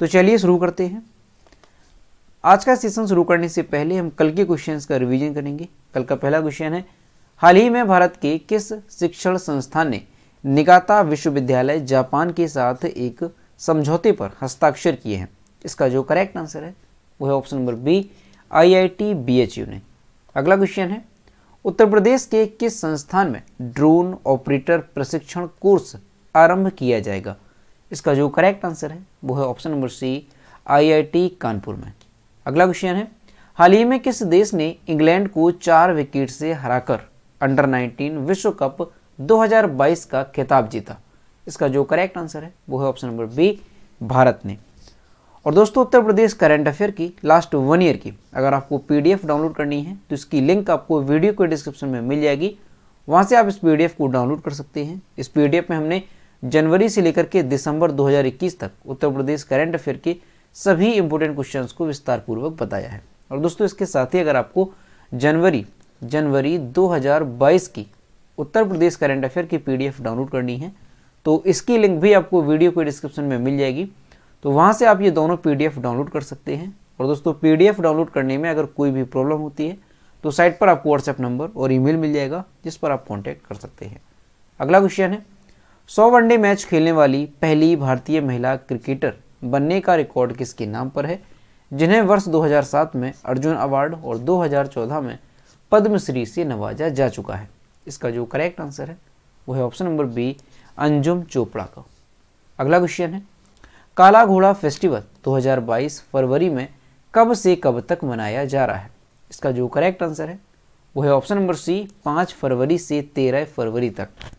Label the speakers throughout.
Speaker 1: तो चलिए शुरू करते हैं आज का सेशन शुरू करने से पहले हम कल के क्वेश्चंस का रिवीजन करेंगे कल का पहला क्वेश्चन है हाल ही में भारत के किस शिक्षण संस्थान ने निकाता विश्वविद्यालय जापान के साथ एक समझौते पर हस्ताक्षर किए हैं इसका जो करेक्ट आंसर है वो है option number B IIT BHU ने अगला क्वेश्चन है उत्तर प्रदेश के किस संस्थान में ड्रोन ऑपरेटर प्रशिक्षण कोर्स आरंभ किया जाएगा इसका जो करेक्ट आंसर है वो है option number C IIT Kanpur में अगला क्वेश्चन है हाल ही में किस देश ने इंग्लैंड को चार विकेट से हराकर अंडर 19 विश्व कप 2022 का खिताब जीता इसका जो करेक्ट आंसर है वो है ऑप्शन नंबर बी भारत ने और दोस्तों उत्तर प्रदेश करंट अफेयर की लास्ट वन ईयर की अगर आपको पीडीएफ डाउनलोड करनी है तो इसकी लिंक आपको वीडियो के डिस्क्रिप्शन में मिल जाएगी वहाँ से आप इस पीडीएफ को डाउनलोड कर सकते हैं इस पीडीएफ में हमने जनवरी से लेकर के दिसंबर 2021 तक उत्तर प्रदेश करंट अफेयर के सभी इंपोर्टेंट क्वेश्चंस को विस्तारपूर्वक बताया है और दोस्तों इसके साथ ही अगर आपको जनवरी जनवरी 2022 की उत्तर प्रदेश करंट अफेयर की पीडीएफ डाउनलोड करनी है तो इसकी लिंक भी आपको वीडियो के डिस्क्रिप्शन में मिल जाएगी तो वहाँ से आप ये दोनों पी डाउनलोड कर सकते हैं और दोस्तों पी डाउनलोड करने में अगर कोई भी प्रॉब्लम होती है तो साइट पर आपको व्हाट्सएप नंबर और ई मिल जाएगा जिस पर आप कॉन्टैक्ट कर सकते हैं अगला क्वेश्चन है सौ वनडे मैच खेलने वाली पहली भारतीय महिला क्रिकेटर बनने का रिकॉर्ड किसके नाम पर है जिन्हें वर्ष 2007 में अर्जुन अवार्ड और 2014 में पद्मश्री से नवाजा जा चुका है इसका जो करेक्ट आंसर है वो है option number B Anjum Chopra का अगला क्वेश्चन है काला घोड़ा फेस्टिवल 2022 फरवरी में कब से कब तक मनाया जा रहा है इसका जो करेक्ट आंसर है वो है ऑप्शन नंबर सी पाँच फरवरी से तेरह फरवरी तक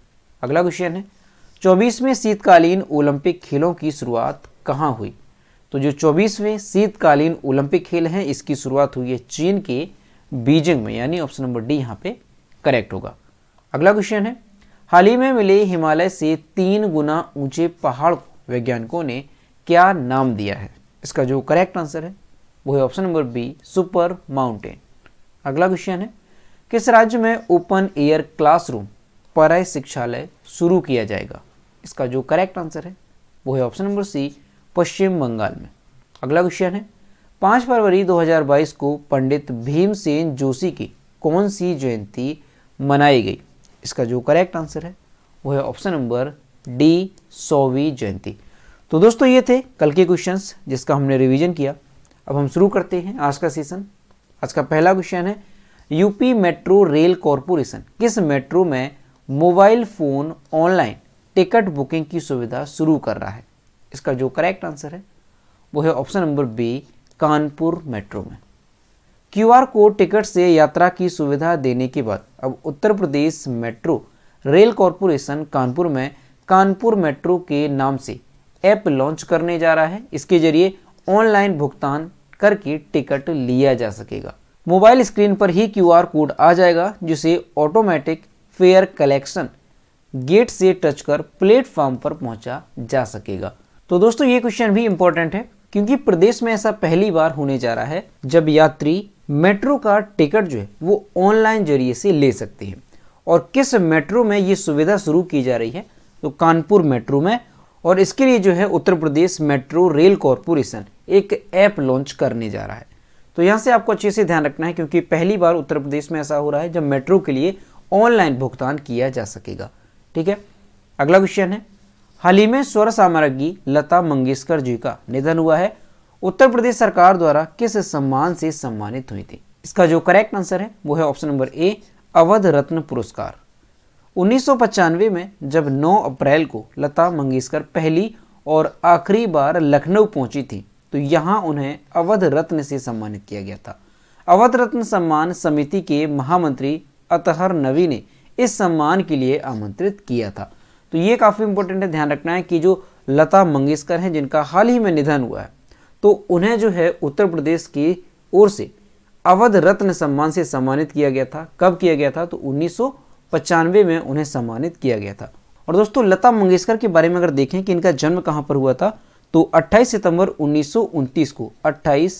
Speaker 1: अगला क्वेश्चन है चौबीसवें शीतकालीन ओलंपिक खेलों की शुरुआत कहाँ हुई तो जो चौबीसवें शीतकालीन ओलंपिक खेल हैं इसकी शुरुआत हुई है चीन के बीजिंग में यानी ऑप्शन नंबर डी यहाँ पे करेक्ट होगा अगला क्वेश्चन है हाल ही में मिले हिमालय से तीन गुना ऊंचे पहाड़ को वैज्ञानिकों ने क्या नाम दिया है इसका जो करेक्ट आंसर है वो है option number B super mountain अगला क्वेश्चन है किस राज्य में ओपन एयर क्लासरूम पराय शिक्षालय शुरू किया जाएगा इसका जो करेक्ट आंसर है वो है option number C Paschim Bangal में अगला क्वेश्चन है पाँच फरवरी 2022 को पंडित भीमसेन जोशी की कौन सी जयंती मनाई गई इसका जो करेक्ट आंसर है वो है ऑप्शन नंबर डी सौवी जयंती तो दोस्तों ये थे कल के क्वेश्चंस जिसका हमने रिवीजन किया अब हम शुरू करते हैं आज का सेशन आज का पहला क्वेश्चन है यूपी मेट्रो रेल कॉरपोरेशन किस मेट्रो में mobile phone online ticket booking की सुविधा शुरू कर रहा है इसका जो करेक्ट आंसर है वो है option number B Kanpur metro में क्यूआर कोड टिकट से यात्रा की सुविधा देने के बाद अब Uttar Pradesh metro rail corporation Kanpur में कानपुर मेट्रो के नाम से ऐप लॉन्च करने जा रहा है इसके जरिए ऑनलाइन भुगतान करके टिकट लिया जा सकेगा मोबाइल स्क्रीन पर ही क्यूआर कोड आ जाएगा जिसे ऑटोमेटिक फेयर कलेक्शन गेट से टच कर प्लेटफॉर्म पर पहुंचा जा सकेगा तो दोस्तों ये क्वेश्चन भी इंपॉर्टेंट है क्योंकि प्रदेश में ऐसा पहली बार होने जा रहा है जब यात्री मेट्रो का टिकट जो है वो ऑनलाइन जरिए से ले सकते हैं और किस मेट्रो में ये सुविधा शुरू की जा रही है तो कानपुर मेट्रो में और इसके लिए जो है Uttar Pradesh metro rail corporation एक ऐप लॉन्च करने जा रहा है तो यहाँ से आपको अच्छे से ध्यान रखना है क्योंकि पहली बार उत्तर प्रदेश में ऐसा हो रहा है जब मेट्रो के लिए ऑनलाइन भुगतान किया जा सकेगा ठीक है अगला क्वेश्चन है हाल ही में स्वर साम्राज्ञी लता मंगेशकर जी का निधन हुआ है उत्तर प्रदेश सरकार द्वारा किस सम्मान से सम्मानित हुई थी इसका जो करेक्ट आंसर है वो है option number A Awadh Ratna पुरस्कार उन्नीस में जब 9 अप्रैल को लता मंगेशकर पहली और आखिरी बार लखनऊ पहुंची थी तो यहां उन्हें अवध रत्न से सम्मानित किया गया था अवध रत्न सम्मान समिति के महामंत्री अतहर नवी ने इस सम्मान के लिए आमंत्रित किया था तो ये काफ़ी इंपॉर्टेंट है ध्यान रखना है कि जो लता मंगेशकर हैं जिनका हाल ही में निधन हुआ है तो उन्हें जो है उत्तर प्रदेश की ओर से अवध रत्न सम्मान से सम्मानित किया गया था कब किया गया था तो उन्नीस में उन्हें सम्मानित किया गया था और दोस्तों लता मंगेशकर के बारे में अगर देखें कि इनका जन्म कहाँ पर हुआ था तो 28 सितंबर उन्नीस को 28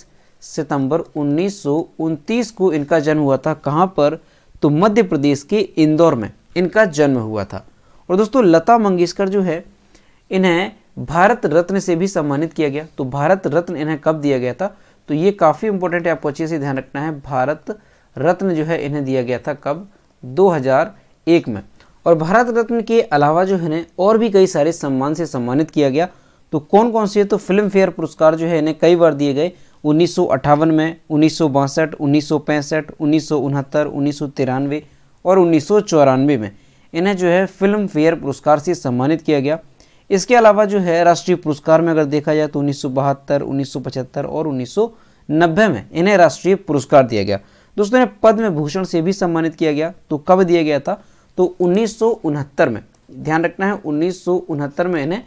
Speaker 1: सितंबर उन्नीस को इनका जन्म हुआ था कहाँ पर तो मध्य प्रदेश के इंदौर में इनका जन्म हुआ था और दोस्तों लता मंगेशकर जो है इन्हें भारत रत्न से भी सम्मानित किया गया तो भारत रत्न इन्हें कब दिया गया था तो ये काफ़ी इंपॉर्टेंट है आपको अच्छे से ध्यान रखना है भारत रत्न जो है इन्हें दिया गया था कब 2001 में और भारत रत्न के अलावा जो है इन्हें और भी कई सारे सम्मान से सम्मानित किया गया तो कौन कौन से तो फिल्म फेयर पुरस्कार जो है इन्हें कई बार दिए गए उन्नीस में उन्नीस सौ बासठ उन्नीस सौ पैंसठ उन्नीस सौ उनहत्तर उन्नीस सौ तिरानवे और उन्नीस सौ चौरानवे में इन्हें जो है फिल्म फेयर पुरस्कार से सम्मानित किया गया इसके अलावा जो है राष्ट्रीय पुरस्कार में अगर देखा जाए तो उन्नीस सौ बहत्तर उन्नीस सौ पचहत्तर और उन्नीस सौ नब्बे में इन्हें राष्ट्रीय पुरस्कार दिया गया दोस्तों इन्हें पद्म भूषण से भी सम्मानित किया गया तो कब दिया गया था तो उन्नीस में ध्यान रखना है उन्नीस में इन्हें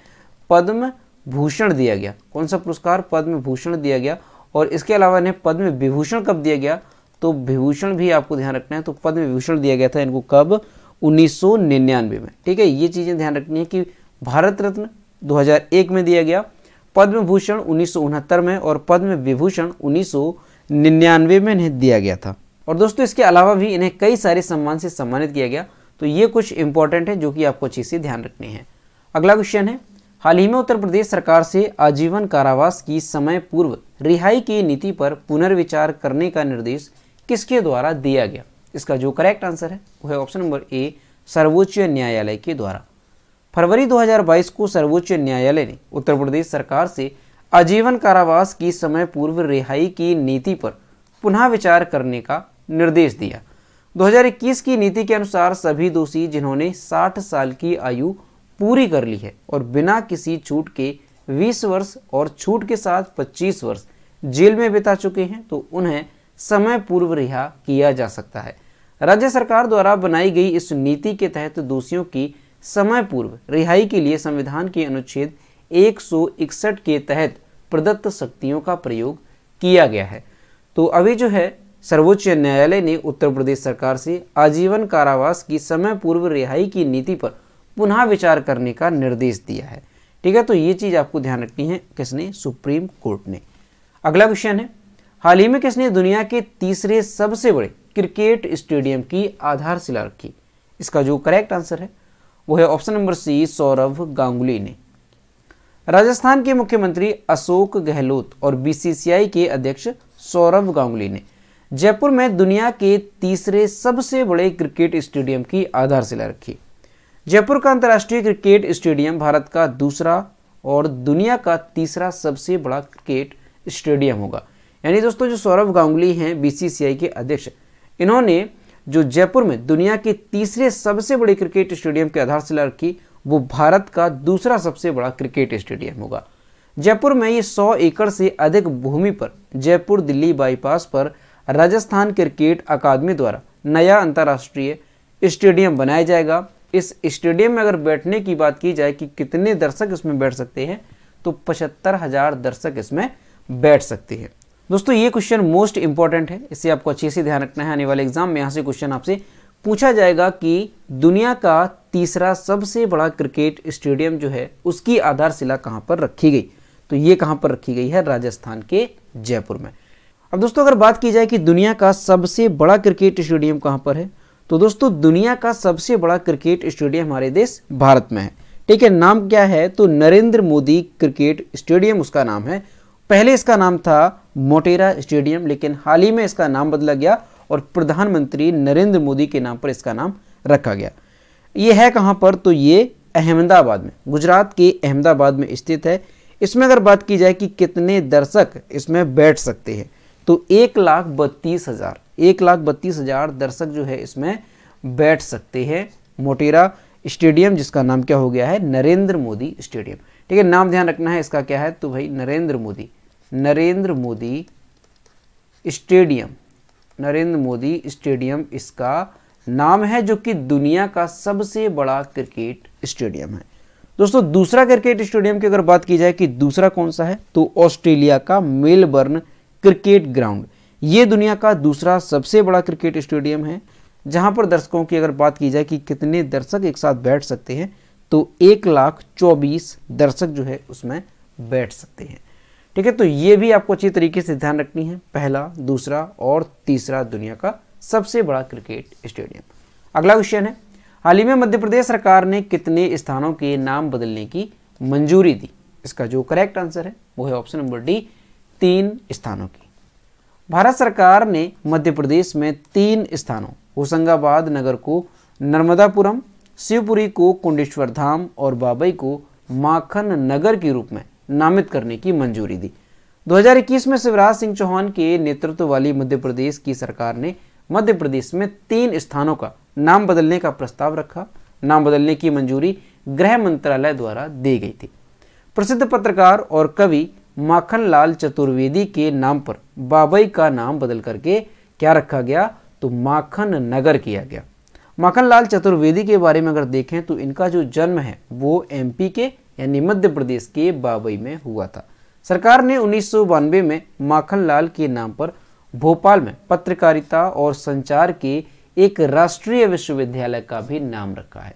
Speaker 1: पद्म भूषण दिया गया कौन सा पुरस्कार पद्म भूषण दिया गया और इसके अलावा इन्हें पद्म विभूषण कब दिया गया तो विभूषण भी आपको ध्यान रखना है तो पद्म विभूषण दिया गया था इनको कब उन्नीस में ठीक है ये चीज़ें ध्यान रखनी है कि भारत रत्न 2001 में दिया गया पद्म भूषण उन्नीस में और पद्म विभूषण उन्नीस में इन्हें दिया गया था और दोस्तों इसके अलावा भी इन्हें कई सारे सम्मान से सम्मानित किया गया तो ये कुछ इंपॉर्टेंट है जो कि आपको अच्छी से ध्यान रखनी है अगला क्वेश्चन है हाल ही में उत्तर प्रदेश सरकार से आजीवन कारावास की समय पूर्व रिहाई की नीति पर पुनर्विचार करने का निर्देश किसके द्वारा दिया गया इसका जो करेक्ट आंसर है वह ऑप्शन नंबर ए सर्वोच्च न्यायालय के द्वारा फरवरी 2022 को सर्वोच्च न्यायालय ने उत्तर प्रदेश सरकार से आजीवन कारावास की समय पूर्व रिहाई की नीति पर पुनः विचार करने का निर्देश दिया 2021 की नीति के अनुसार सभी दोषी जिन्होंने 60 साल की आयु पूरी कर ली है और बिना किसी छूट के 20 वर्ष और छूट के साथ 25 वर्ष जेल में बिता चुके हैं तो उन्हें समय पूर्व रिहा किया जा सकता है राज्य सरकार द्वारा बनाई गई इस नीति के तहत दोषियों की समय पूर्व रिहाई के लिए संविधान के अनुच्छेद एक के तहत प्रदत्त शक्तियों का प्रयोग किया गया है तो अभी जो है सर्वोच्च न्यायालय ने उत्तर प्रदेश सरकार से आजीवन कारावास की समय पूर्व रिहाई की नीति पर पुनः विचार करने का निर्देश दिया है ठीक है तो ये चीज़ आपको ध्यान रखनी है किसने सुप्रीम कोर्ट ने अगला क्वेश्चन है हाल ही में किसने दुनिया के तीसरे सबसे बड़े क्रिकेट स्टेडियम की आधारशिला रखी इसका जो करेक्ट आंसर है वो है option number C Saurabh Ganguly ने राजस्थान के मुख्यमंत्री अशोक गहलोत और बीसीसीआई के अध्यक्ष सौरभ गांगुली ने जयपुर में दुनिया के तीसरे सबसे बड़े क्रिकेट स्टेडियम की आधारशिला रखी जयपुर का अंतर्राष्ट्रीय क्रिकेट स्टेडियम भारत का दूसरा और दुनिया का तीसरा सबसे बड़ा क्रिकेट स्टेडियम होगा यानी दोस्तों जो सौरभ गांगुली हैं बीसीसीआई के अध्यक्ष इन्होंने जो जयपुर में दुनिया के तीसरे सबसे बड़े क्रिकेट स्टेडियम की आधारशिला रखी वो भारत का दूसरा सबसे बड़ा क्रिकेट स्टेडियम होगा जयपुर में ये 100 एकड़ से अधिक भूमि पर जयपुर दिल्ली बाईपास पर राजस्थान क्रिकेट अकादमी द्वारा नया अंतर्राष्ट्रीय स्टेडियम बनाया जाएगा इस स्टेडियम में अगर बैठने की बात की जाए कि कितने दर्शक इसमें बैठ सकते हैं तो पचहत्तर हज़ार दर्शक इसमें बैठ सकते हैं दोस्तों ये क्वेश्चन मोस्ट इंपॉर्टेंट है इससे आपको अच्छे से ध्यान रखना है आने वाले एग्जाम में यहाँ से क्वेश्चन आपसे पूछा जाएगा कि दुनिया का तीसरा सबसे बड़ा क्रिकेट स्टेडियम जो है उसकी आधारशिला कहाँ पर रखी गई तो ये कहाँ पर रखी गई है राजस्थान के जयपुर में अब दोस्तों अगर बात की जाए कि दुनिया का सबसे बड़ा क्रिकेट स्टेडियम कहाँ पर है तो दोस्तों दुनिया का सबसे बड़ा क्रिकेट स्टेडियम हमारे देश भारत में है ठीक है नाम क्या है तो नरेंद्र मोदी क्रिकेट स्टेडियम उसका नाम है पहले इसका नाम था मोटेरा स्टेडियम लेकिन हाल ही में इसका नाम बदला गया और प्रधानमंत्री नरेंद्र मोदी के नाम पर इसका नाम रखा गया ये है कहाँ पर तो ये अहमदाबाद में गुजरात के अहमदाबाद में स्थित है इसमें अगर बात की जाए कि कितने दर्शक इसमें बैठ सकते हैं तो एक लाख बत्तीस हज़ार एक लाख बत्तीस हज़ार दर्शक जो है इसमें बैठ सकते हैं मोटेरा स्टेडियम जिसका नाम क्या हो गया है नरेंद्र मोदी स्टेडियम ठीक है नाम ध्यान रखना है इसका क्या है तो भाई नरेंद्र मोदी नरेंद्र मोदी स्टेडियम नरेंद्र मोदी स्टेडियम इसका नाम है जो कि दुनिया का सबसे बड़ा क्रिकेट स्टेडियम है दोस्तों दूसरा क्रिकेट स्टेडियम की अगर बात की जाए कि दूसरा कौन सा है तो ऑस्ट्रेलिया का मेलबर्न क्रिकेट ग्राउंड ये दुनिया का दूसरा सबसे बड़ा क्रिकेट स्टेडियम है जहां पर दर्शकों की अगर बात की जाए कि कितने दर्शक एक साथ बैठ सकते हैं तो एक लाख चौबीस दर्शक जो है उसमें बैठ सकते हैं ठीक है तो ये भी आपको अच्छी तरीके से ध्यान रखनी है पहला दूसरा और तीसरा दुनिया का सबसे बड़ा क्रिकेट स्टेडियम अगला क्वेश्चन है हाल ही में मध्य प्रदेश सरकार ने कितने स्थानों के नाम बदलने की मंजूरी दी इसका जो करेक्ट आंसर है वो है ऑप्शन नंबर डी तीन स्थानों की भारत सरकार ने मध्य प्रदेश में तीन स्थानों होशंगाबाद नगर को नर्मदापुरम शिवपुरी को कुंडेश्वर धाम और बाबई को माखन नगर के रूप में नामित करने की मंजूरी दी 2021 में शिवराज सिंह चौहान के नेतृत्व वाली मध्य प्रदेश की सरकार ने मध्य प्रदेश में तीन स्थानों का नाम बदलने का प्रस्ताव रखा नाम बदलने की मंजूरी गृह मंत्रालय द्वारा दी गई थी प्रसिद्ध पत्रकार और कवि माखनलाल चतुर्वेदी के नाम पर बाबई का नाम बदल करके क्या रखा गया तो माखन नगर किया गया माखनलाल चतुर्वेदी के बारे में अगर देखें तो इनका जो जन्म है वो एमपी के यानी मध्य प्रदेश के बाबई में हुआ था सरकार ने उन्नीस में माखनलाल के नाम पर भोपाल में पत्रकारिता और संचार के एक राष्ट्रीय विश्वविद्यालय का भी नाम रखा है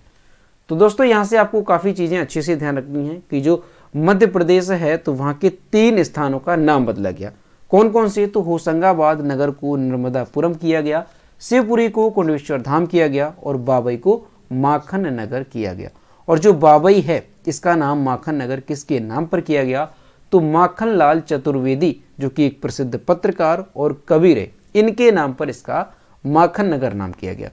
Speaker 1: तो दोस्तों यहाँ से आपको काफ़ी चीज़ें अच्छे से ध्यान रखनी है कि जो मध्य प्रदेश है तो वहाँ के तीन स्थानों का नाम बदला गया कौन कौन से तो होशंगाबाद नगर को नर्मदापुरम किया गया शिवपुरी को कुंडेश्वर धाम किया गया और बाबई को माखन नगर किया गया और जो बाबई है इसका नाम माखन नगर किसके नाम पर किया गया तो माखन लाल चतुर्वेदी जो कि एक प्रसिद्ध पत्रकार और कवि रहे इनके नाम पर इसका माखन नगर नाम किया गया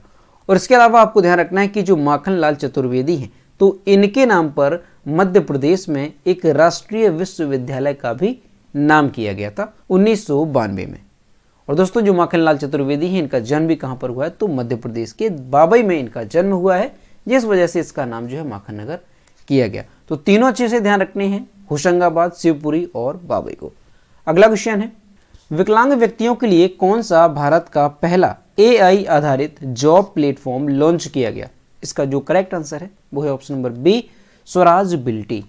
Speaker 1: और इसके अलावा आपको ध्यान रखना है कि जो माखन लाल चतुर्वेदी हैं तो इनके नाम पर मध्य प्रदेश में एक राष्ट्रीय विश्वविद्यालय का भी नाम किया गया था उन्नीस में और दोस्तों जो माखनलाल चतुर्वेदी हैं इनका जन्म भी कहाँ पर हुआ है तो मध्य प्रदेश के बाबई में इनका जन्म हुआ है जिस वजह से इसका नाम जो है माखन नगर किया गया तो तीनों चीज़ें ध्यान रखनी है होशंगाबाद शिवपुरी और बाबई को अगला क्वेश्चन है विकलांग व्यक्तियों के लिए कौन सा भारत का पहला ए आधारित जॉब प्लेटफॉर्म लॉन्च किया गया इसका जो करेक्ट आंसर है वो है option number B Swaraj Bilti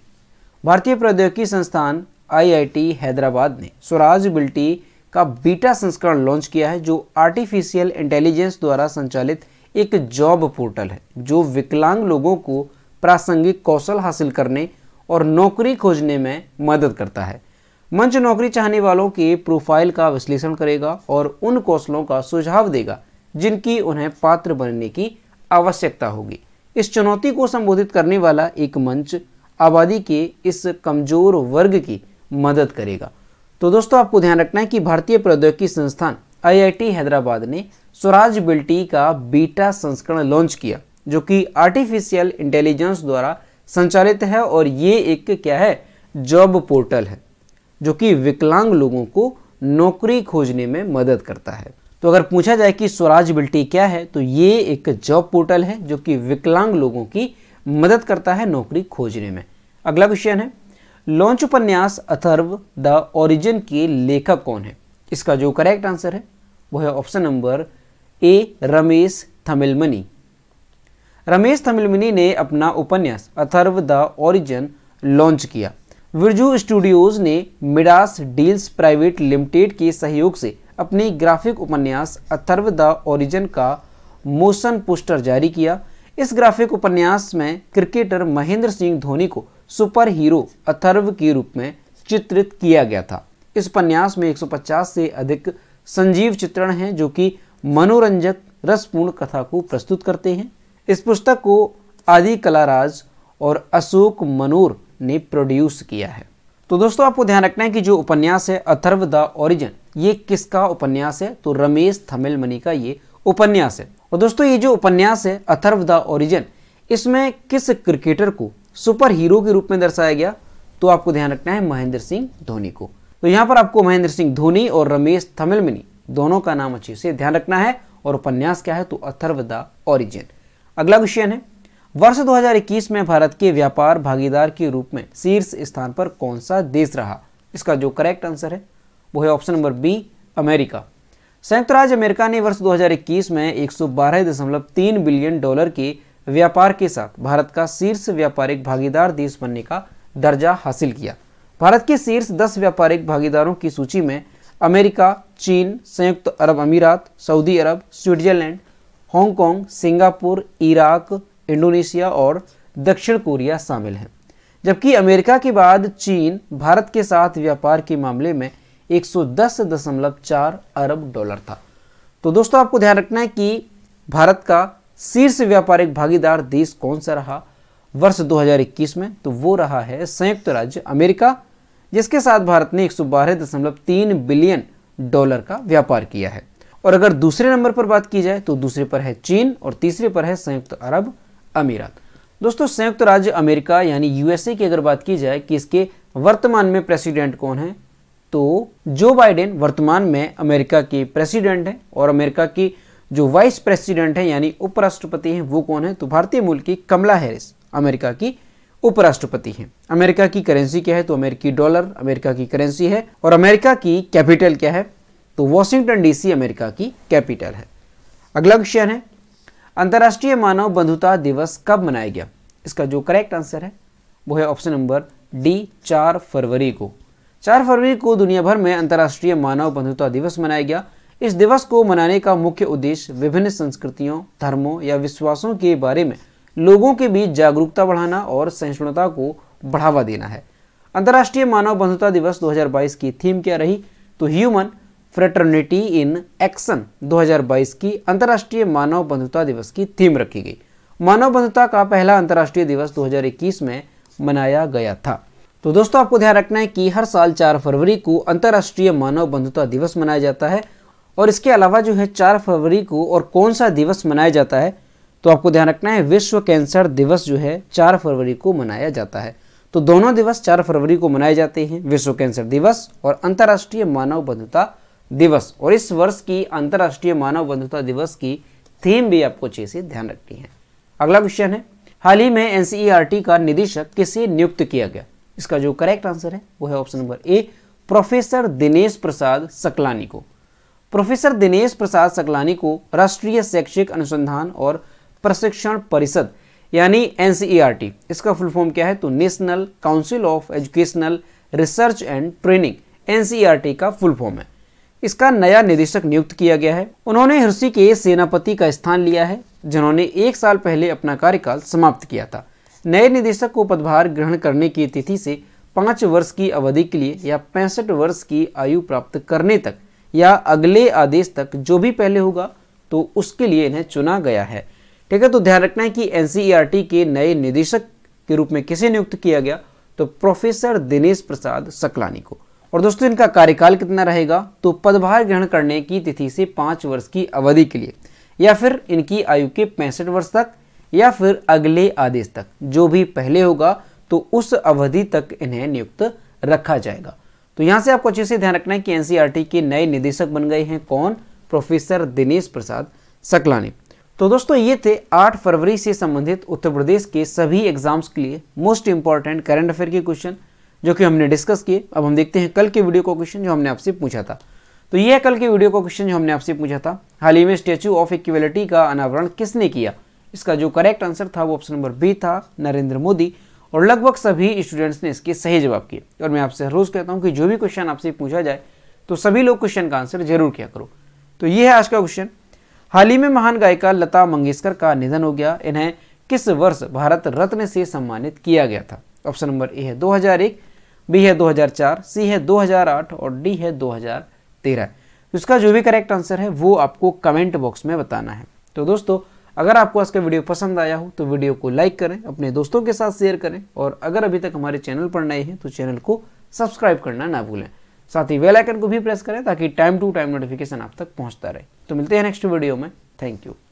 Speaker 1: भारतीय प्रौद्योगिकी संस्थान आईआईटी हैदराबाद ने स्वराज बिल्टी का बीटा संस्करण लॉन्च किया है जो आर्टिफिशियल इंटेलिजेंस द्वारा संचालित एक जॉब पोर्टल है जो विकलांग लोगों को प्रासंगिक कौशल हासिल करने और नौकरी खोजने में मदद करता है मंच नौकरी चाहने वालों के प्रोफाइल का विश्लेषण करेगा और उन कौशलों का सुझाव देगा जिनकी उन्हें पात्र बनने की आवश्यकता होगी इस चुनौती को संबोधित करने वाला एक मंच आबादी के इस कमजोर वर्ग की मदद करेगा तो दोस्तों आपको ध्यान रखना है कि भारतीय प्रौद्योगिकी संस्थान आईआईटी हैदराबाद ने स्वराज बिल्टी का बीटा संस्करण लॉन्च किया जो कि आर्टिफिशियल इंटेलिजेंस द्वारा संचालित है और ये एक क्या है जॉब पोर्टल है जो कि विकलांग लोगों को नौकरी खोजने में मदद करता है तो अगर पूछा जाए कि स्वराज बिल्टी क्या है तो ये एक जॉब पोर्टल है जो कि विकलांग लोगों की मदद करता है नौकरी खोजने में अगला क्वेश्चन है लॉन्च उपन्यास अथर्व द ओरिजिन के लेखक कौन है इसका जो करेक्ट आंसर है वो है option number A Ramesh Thamilmani Ramesh Thamilmani ने अपना उपन्यास अथर्व द ओरिजिन लॉन्च किया विरजू स्टूडियोज ने मिडास डील्स प्राइवेट लिमिटेड के सहयोग से अपनी ग्राफिक उपन्यास अथर्व द ओरिजिन का मोशन पोस्टर जारी किया इस ग्राफिक उपन्यास में क्रिकेटर महेंद्र सिंह धोनी को सुपर हीरो अथर्व के रूप में चित्रित किया गया था इस उपन्यास में 150 से अधिक संजीव चित्रण हैं जो कि मनोरंजक रसपूर्ण कथा को प्रस्तुत करते हैं इस पुस्तक को आदि कलाराज और अशोक मनोर ने प्रोड्यूस किया है तो दोस्तों आपको ध्यान रखना है कि जो उपन्यास है अथर्व द ओरिजिन ये किसका उपन्यास है तो रमेश थमिल मनी का ये उपन्यास है और दोस्तों ये जो उपन्यास है अथर्व द ओरिजिन इसमें किस क्रिकेटर को सुपर हीरो के रूप में दर्शाया गया तो आपको ध्यान रखना है महेंद्र सिंह धोनी को तो यहां पर आपको महेंद्र सिंह धोनी और रमेश थमिल मनी दोनों का नाम अच्छे से ध्यान रखना है और उपन्यास क्या है तो अथर्व द ओरिजिन अगला क्वेश्चन है वर्ष 2021 में भारत के व्यापार भागीदार के रूप में शीर्ष स्थान पर कौन सा देश रहा इसका जो करेक्ट आंसर है वो है ऑप्शन नंबर बी अमेरिका संयुक्त राज्य अमेरिका ने वर्ष 2021 में 112.3 बिलियन डॉलर के व्यापार के साथ भारत का शीर्ष व्यापारिक भागीदार देश बनने का दर्जा हासिल किया भारत के शीर्ष दस व्यापारिक भागीदारों की सूची में अमेरिका चीन संयुक्त अरब अमीरात सऊदी अरब Switzerland Hong Kong Singapore Iraq Indonesia और दक्षिण कोरिया शामिल हैं जबकि अमेरिका के बाद चीन भारत के साथ व्यापार के मामले में 110.4 अरब डॉलर था तो दोस्तों आपको ध्यान रखना है कि भारत का शीर्ष व्यापारिक भागीदार देश कौन सा रहा वर्ष 2021 में तो वो रहा है संयुक्त राज्य अमेरिका जिसके साथ भारत ने एक बिलियन डॉलर का व्यापार किया है और अगर दूसरे नंबर पर बात की जाए तो दूसरे पर है चीन और तीसरे पर है संयुक्त अरब अमीरात दोस्तों संयुक्त राज्य अमेरिका यानी यूएसए की अगर बात की जाए कि इसके वर्तमान में प्रेसिडेंट कौन है तो जो बाइडेन वर्तमान में अमेरिका के प्रेसिडेंट हैं और अमेरिका की जो वाइस प्रेसिडेंट हैं यानी उपराष्ट्रपति हैं वो कौन है तो भारतीय मूल की कमला हैरिस अमेरिका की उपराष्ट्रपति हैं अमेरिका की करेंसी क्या है तो अमेरिकी डॉलर अमेरिका की करेंसी है और अमेरिका की कैपिटल क्या है तो वॉशिंगटन डीसी अमेरिका की कैपिटल है अगला क्वेश्चन है अंतर्राष्ट्रीय मानव बंधुता दिवस कब मनाया गया इसका जो करेक्ट आंसर है वो है ऑप्शन नंबर डी चार फरवरी को चार फरवरी को दुनिया भर में अंतर्राष्ट्रीय मानव बंधुता दिवस मनाया गया इस दिवस को मनाने का मुख्य उद्देश्य विभिन्न संस्कृतियों धर्मों या विश्वासों के बारे में लोगों के बीच जागरूकता बढ़ाना और सहिष्णुता को बढ़ावा देना है अंतर्राष्ट्रीय मानव बंधुता दिवस 2022 की थीम क्या रही तो ह्यूमन फ्रेटर्निटी इन एक्शन 2022 की अंतर्राष्ट्रीय मानव बंधुता दिवस की थीम रखी गई मानव बंधुता का पहला अंतर्राष्ट्रीय दिवस 2021 में मनाया गया था तो दोस्तों आपको ध्यान रखना है कि हर साल 4 फरवरी को अंतर्राष्ट्रीय मानव बंधुता दिवस मनाया जाता है और इसके अलावा जो है 4 फरवरी को और कौन सा दिवस मनाया जाता है तो आपको ध्यान रखना है विश्व कैंसर दिवस जो है 4 फरवरी को मनाया जाता है तो दोनों दिवस 4 फरवरी को मनाए जाते हैं विश्व कैंसर दिवस और अंतर्राष्ट्रीय मानव बंधुता दिवस और इस वर्ष की अंतर्राष्ट्रीय मानव बंधुता दिवस की थीम भी आपको अच्छे से ध्यान रखनी है अगला क्वेश्चन है हाल ही में एनसीईआरटी e का निदेशक किसे नियुक्त किया गया इसका जो करेक्ट आंसर है वो है option number A professor Dinesh Prasad Saklani को प्रोफेसर दिनेश प्रसाद सकलानी को राष्ट्रीय शैक्षिक अनुसंधान और प्रशिक्षण परिषद यानी एनसीईआरटी e इसका फुल फॉर्म क्या है तो National Council of Educational Research and Training NCERT का फुल फॉर्म है इसका नया निदेशक नियुक्त किया गया है उन्होंने हृषि के सेनापति का स्थान लिया है जिन्होंने एक साल पहले अपना कार्यकाल समाप्त किया था नए निदेशक को पदभार ग्रहण करने की तिथि से पाँच वर्ष की अवधि के लिए या पैंसठ वर्ष की आयु प्राप्त करने तक या अगले आदेश तक जो भी पहले होगा तो उसके लिए इन्हें चुना गया है ठीक है तो ध्यान रखना है कि एन के नए निदेशक के रूप में किसे नियुक्त किया गया तो प्रोफेसर दिनेश प्रसाद सकलानी को और दोस्तों इनका कार्यकाल कितना रहेगा तो पदभार ग्रहण करने की तिथि से पाँच वर्ष की अवधि के लिए या फिर इनकी आयु के पैंसठ वर्ष तक या फिर अगले आदेश तक जो भी पहले होगा तो उस अवधि तक इन्हें नियुक्त रखा जाएगा तो यहाँ से आपको अच्छे से ध्यान रखना है कि एनसीईआरटी के नए निदेशक बन गए हैं कौन प्रोफेसर दिनेश प्रसाद सकलानी तो दोस्तों ये थे 8 फरवरी से संबंधित उत्तर प्रदेश के सभी एग्जाम्स के लिए मोस्ट इंपॉर्टेंट करंट अफेयर के क्वेश्चन जो कि हमने डिस्कस किए अब हम देखते हैं कल के वीडियो का क्वेश्चन जो हमने आपसे पूछा था तो यह कल के वीडियो का क्वेश्चन जो हमने आपसे पूछा था हाल ही में स्टैचू ऑफ इक्वलिटी का अनावरण किसने किया इसका जो करेक्ट आंसर था वो ऑप्शन नंबर बी था नरेंद्र मोदी और लगभग सभी स्टूडेंट्स ने इसके सही जवाब किए और मैं आपसे रोज़ कहता हूँ कि जो भी क्वेश्चन आपसे पूछा जाए तो सभी लोग क्वेश्चन का आंसर जरूर किया करो तो ये है आज का क्वेश्चन हाल ही में महान गायिका लता मंगेशकर का निधन हो गया इन्हें किस वर्ष भारत रत्न से सम्मानित किया गया था ऑप्शन नंबर ए है 2001 बी है 2004 सी है 2008 और डी है 2013 तो इसका जो भी करेक्ट आंसर है वो आपको कमेंट बॉक्स में बताना है तो दोस्तों अगर आपको आज का वीडियो पसंद आया हो तो वीडियो को लाइक करें अपने दोस्तों के साथ शेयर करें और अगर अभी तक हमारे चैनल पर नए हैं तो चैनल को सब्सक्राइब करना ना भूलें साथ ही वेलाइकन को भी प्रेस करें ताकि टाइम टू टाइम नोटिफिकेशन आप तक पहुँचता रहे तो मिलते हैं नेक्स्ट वीडियो में थैंक यू